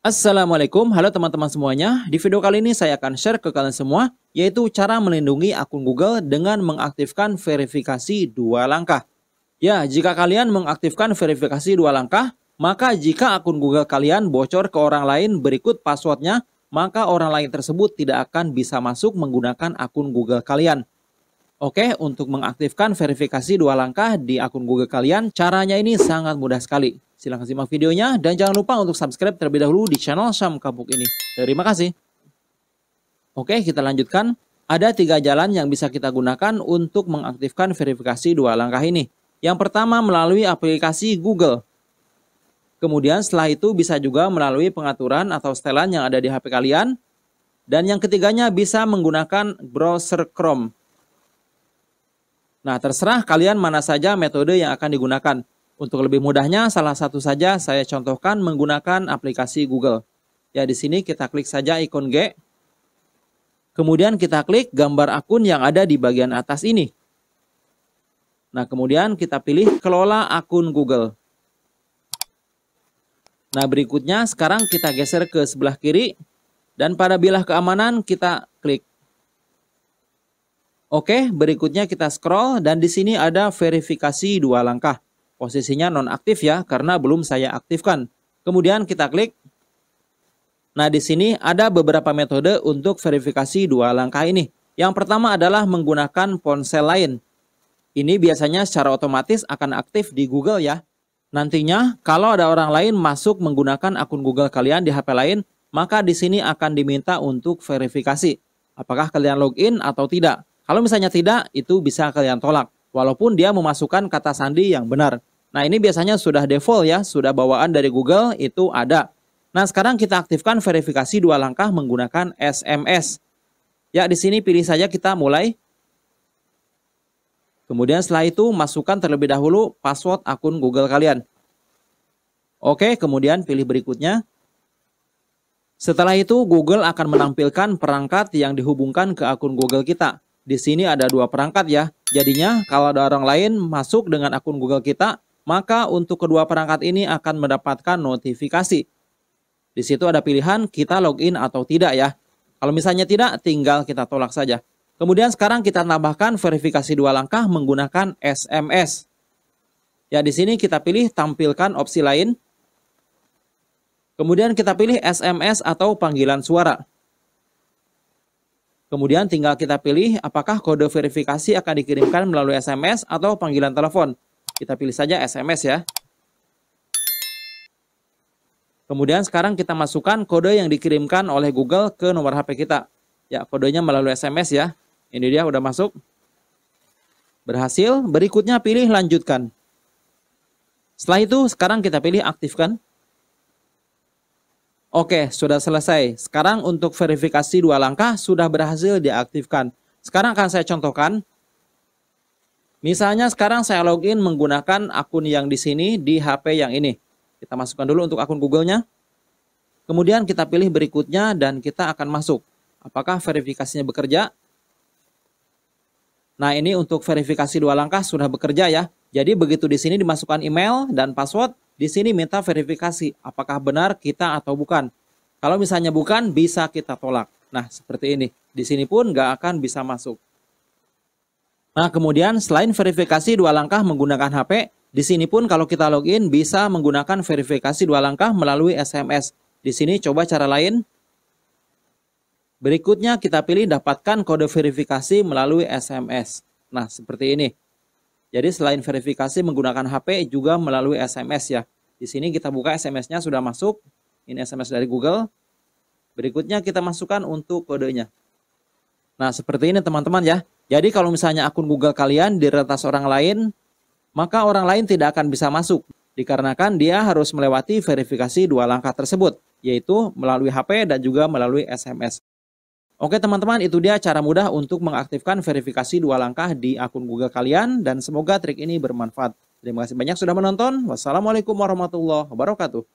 Assalamualaikum, halo teman-teman semuanya. Di video kali ini saya akan share ke kalian semua, yaitu cara melindungi akun Google dengan mengaktifkan verifikasi dua langkah. Ya, jika kalian mengaktifkan verifikasi dua langkah, maka jika akun Google kalian bocor ke orang lain berikut passwordnya, maka orang lain tersebut tidak akan bisa masuk menggunakan akun Google kalian. Oke, untuk mengaktifkan verifikasi dua langkah di akun Google kalian, caranya ini sangat mudah sekali. Silahkan simak videonya dan jangan lupa untuk subscribe terlebih dahulu di channel Syam Kapuk ini. Terima kasih. Oke, kita lanjutkan. Ada tiga jalan yang bisa kita gunakan untuk mengaktifkan verifikasi dua langkah ini. Yang pertama melalui aplikasi Google. Kemudian setelah itu bisa juga melalui pengaturan atau setelan yang ada di HP kalian. Dan yang ketiganya bisa menggunakan browser Chrome. Nah, terserah kalian mana saja metode yang akan digunakan. Untuk lebih mudahnya, salah satu saja saya contohkan menggunakan aplikasi Google. Ya, di sini kita klik saja ikon G. Kemudian kita klik gambar akun yang ada di bagian atas ini. Nah, kemudian kita pilih kelola akun Google. Nah, berikutnya sekarang kita geser ke sebelah kiri dan pada bilah keamanan kita klik Oke, berikutnya kita scroll dan di sini ada verifikasi dua langkah. Posisinya nonaktif ya karena belum saya aktifkan. Kemudian kita klik. Nah, di sini ada beberapa metode untuk verifikasi dua langkah ini. Yang pertama adalah menggunakan ponsel lain. Ini biasanya secara otomatis akan aktif di Google ya. Nantinya kalau ada orang lain masuk menggunakan akun Google kalian di HP lain, maka di sini akan diminta untuk verifikasi apakah kalian login atau tidak. Kalau misalnya tidak, itu bisa kalian tolak, walaupun dia memasukkan kata sandi yang benar. Nah ini biasanya sudah default ya, sudah bawaan dari Google itu ada. Nah sekarang kita aktifkan verifikasi dua langkah menggunakan SMS. Ya di sini pilih saja kita mulai. Kemudian setelah itu masukkan terlebih dahulu password akun Google kalian. Oke, kemudian pilih berikutnya. Setelah itu Google akan menampilkan perangkat yang dihubungkan ke akun Google kita. Di sini ada dua perangkat ya. Jadinya kalau ada orang lain masuk dengan akun Google kita, maka untuk kedua perangkat ini akan mendapatkan notifikasi. Di situ ada pilihan kita login atau tidak ya. Kalau misalnya tidak, tinggal kita tolak saja. Kemudian sekarang kita tambahkan verifikasi dua langkah menggunakan SMS. Ya, di sini kita pilih tampilkan opsi lain. Kemudian kita pilih SMS atau panggilan suara. Kemudian tinggal kita pilih apakah kode verifikasi akan dikirimkan melalui SMS atau panggilan telepon. Kita pilih saja SMS ya. Kemudian sekarang kita masukkan kode yang dikirimkan oleh Google ke nomor HP kita. Ya, kodenya melalui SMS ya. Ini dia udah masuk. Berhasil, berikutnya pilih lanjutkan. Setelah itu sekarang kita pilih aktifkan. Oke, sudah selesai. Sekarang untuk verifikasi dua langkah sudah berhasil diaktifkan. Sekarang akan saya contohkan. Misalnya sekarang saya login menggunakan akun yang di sini di HP yang ini. Kita masukkan dulu untuk akun Google-nya. Kemudian kita pilih berikutnya dan kita akan masuk. Apakah verifikasinya bekerja? Nah ini untuk verifikasi dua langkah sudah bekerja ya. Jadi begitu di sini dimasukkan email dan password, di sini minta verifikasi apakah benar kita atau bukan. Kalau misalnya bukan, bisa kita tolak. Nah, seperti ini. Di sini pun nggak akan bisa masuk. Nah, kemudian selain verifikasi dua langkah menggunakan HP, di sini pun kalau kita login bisa menggunakan verifikasi dua langkah melalui SMS. Di sini coba cara lain. Berikutnya kita pilih dapatkan kode verifikasi melalui SMS. Nah, seperti ini. Jadi selain verifikasi menggunakan HP juga melalui SMS ya. Di sini kita buka SMS-nya sudah masuk. Ini SMS dari Google. Berikutnya kita masukkan untuk kodenya. Nah, seperti ini teman-teman ya. Jadi kalau misalnya akun Google kalian diretas orang lain, maka orang lain tidak akan bisa masuk dikarenakan dia harus melewati verifikasi dua langkah tersebut, yaitu melalui HP dan juga melalui SMS. Oke teman-teman, itu dia cara mudah untuk mengaktifkan verifikasi dua langkah di akun Google kalian dan semoga trik ini bermanfaat. Terima kasih banyak sudah menonton. Wassalamualaikum warahmatullahi wabarakatuh.